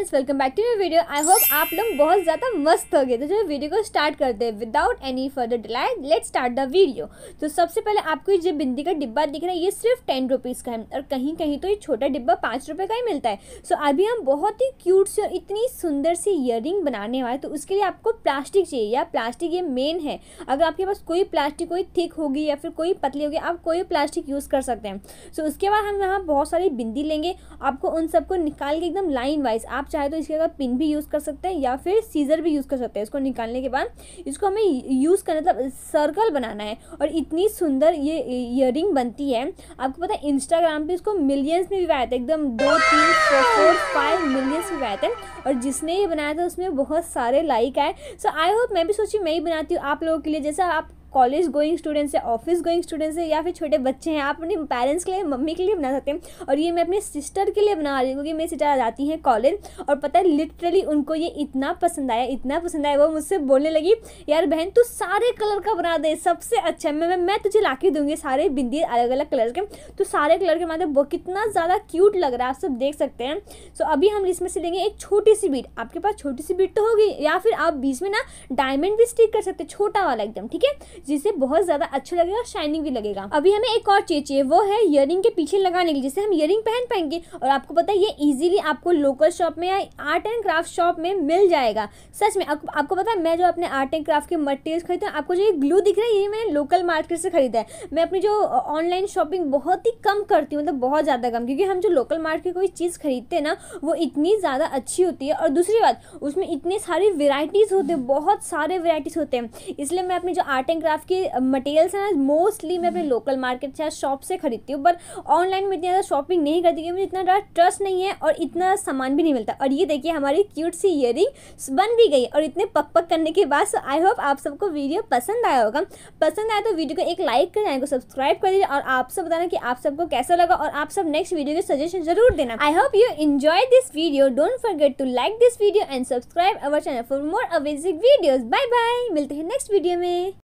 friends welcome back to मेरी video I hope आप लोग बहुत ज़्यादा मस्त हो गए तो जो वीडियो को स्टार्ट करते हैं without any further delay let start the video तो सबसे पहले आपको ये बिंदी का डिब्बा दिख रहा है ये सिर्फ टेन रुपीज़ का है और कहीं कहीं तो ये छोटा डिब्बा पाँच रुपये का ही मिलता है सो so, अभी हम बहुत ही क्यूट से और इतनी सुंदर सी इयर बनाने वाले तो उसके लिए आपको प्लास्टिक चाहिए या प्लास्टिक ये मेन है अगर आपके पास कोई प्लास्टिक कोई थिक होगी या फिर कोई पतली होगी आप कोई प्लास्टिक यूज़ कर सकते हैं सो so, उसके बाद हम यहाँ बहुत सारी बिंदी लेंगे आपको उन सबको निकाल के एकदम लाइन वाइज आप चाहे तो इसके अगर पिन भी यूज़ कर सकते हैं या फिर सीज़र भी यूज़ कर सकते हैं इसको निकालने के बाद इसको हमें यूज़ करना मतलब सर्कल बनाना है और इतनी सुंदर ये इयर बनती है आपको पता है इंस्टाग्राम पर इसको मिलियंस में भी आया एकदम दो तीन फोर फाइव मिलियंस में आए थे और जिसने ये बनाया था उसमें बहुत सारे लाइक आए सो आई होप मैं भी सोची मैं ही बनाती हूँ आप लोगों के लिए जैसा आप कॉलेज गोइंग स्टूडेंट्स है ऑफिस गोइंग स्टूडेंट्स है या फिर छोटे बच्चे हैं आप अपने पेरेंट्स के लिए मम्मी के लिए बना सकते हैं और ये मैं अपने सिस्टर के लिए बना रही हूँ क्योंकि मेरी सिस्टर जाती हैं कॉलेज और पता है लिटरली उनको ये इतना पसंद आया इतना पसंद आया वो मुझसे बोलने लगी यार बहन तू सारे कलर का बना दे सबसे अच्छा मैं मैं तुझे ला के दूँगी सारे बिंदी अलग अलग कलर के तो सारे कलर के बना वो कितना ज़्यादा क्यूट लग रहा है आप सब देख सकते हैं सो अभी हम इसमें से लेंगे एक छोटी सी बीट आपके पास छोटी सी बीट तो होगी या फिर आप बीच में ना डायमंड भी स्टिक कर सकते छोटा वाला एकदम ठीक है जिससे बहुत ज़्यादा अच्छा लगेगा और शाइनिंग भी लगेगा अभी हमें एक और चीज़ चाहिए वो है ईयरिंग के पीछे लगाने के जिससे हम ईयरिंग पहन पाएंगे और आपको पता है ये इजीली आपको लोकल शॉप में या आर्ट एंड क्राफ्ट शॉप में मिल जाएगा सच में आप, आपको पता है मैं जो अपने आर्ट एंड क्राफ्ट के मटेरियल खरीदते हैं आपको जो ये ग्लू दिख रहा है ये मैंने लोकल मार्केट से खरीदा है मैं अपनी जो ऑनलाइन शॉपिंग बहुत ही कम करती हूँ मतलब बहुत ज़्यादा कम क्योंकि हम जो लोकल मार्केट कोई चीज़ खरीदते हैं ना वो इतनी ज़्यादा अच्छी होती है और दूसरी बात उसमें इतनी सारी वेराइटीज़ होते हैं बहुत सारे वेराइटीज़ होते हैं इसलिए मैं अपनी जो आर्ट एंड क्राफ्ट की मटेरियल्स हैं मोस्टली मैं अपने लोकल मार्केट से शॉप से खरीदती हूँ पर ऑनलाइन में इतनी ज़्यादा शॉपिंग नहीं करती क्योंकि मुझे इतना ज़्यादा ट्रस्ट नहीं है और इतना सामान भी नहीं मिलता और ये देखिए हमारी क्यूट सी ईयरिंग बन भी गई और इतने पक पक करने के बाद आई होप आप सबको वीडियो पसंद आया होगा पसंद आया तो वीडियो को एक लाइक कर चैनल सब्सक्राइब कर दीजिए और आप सब बताना कि आप सबको कैसा लगा और आप सब नेक्स्ट वीडियो के सजेशन जरूर देना I hope you enjoy this video don't forget to like this video and subscribe our channel for more amazing videos bye bye मिलते हैं नेक्स्ट वीडियो में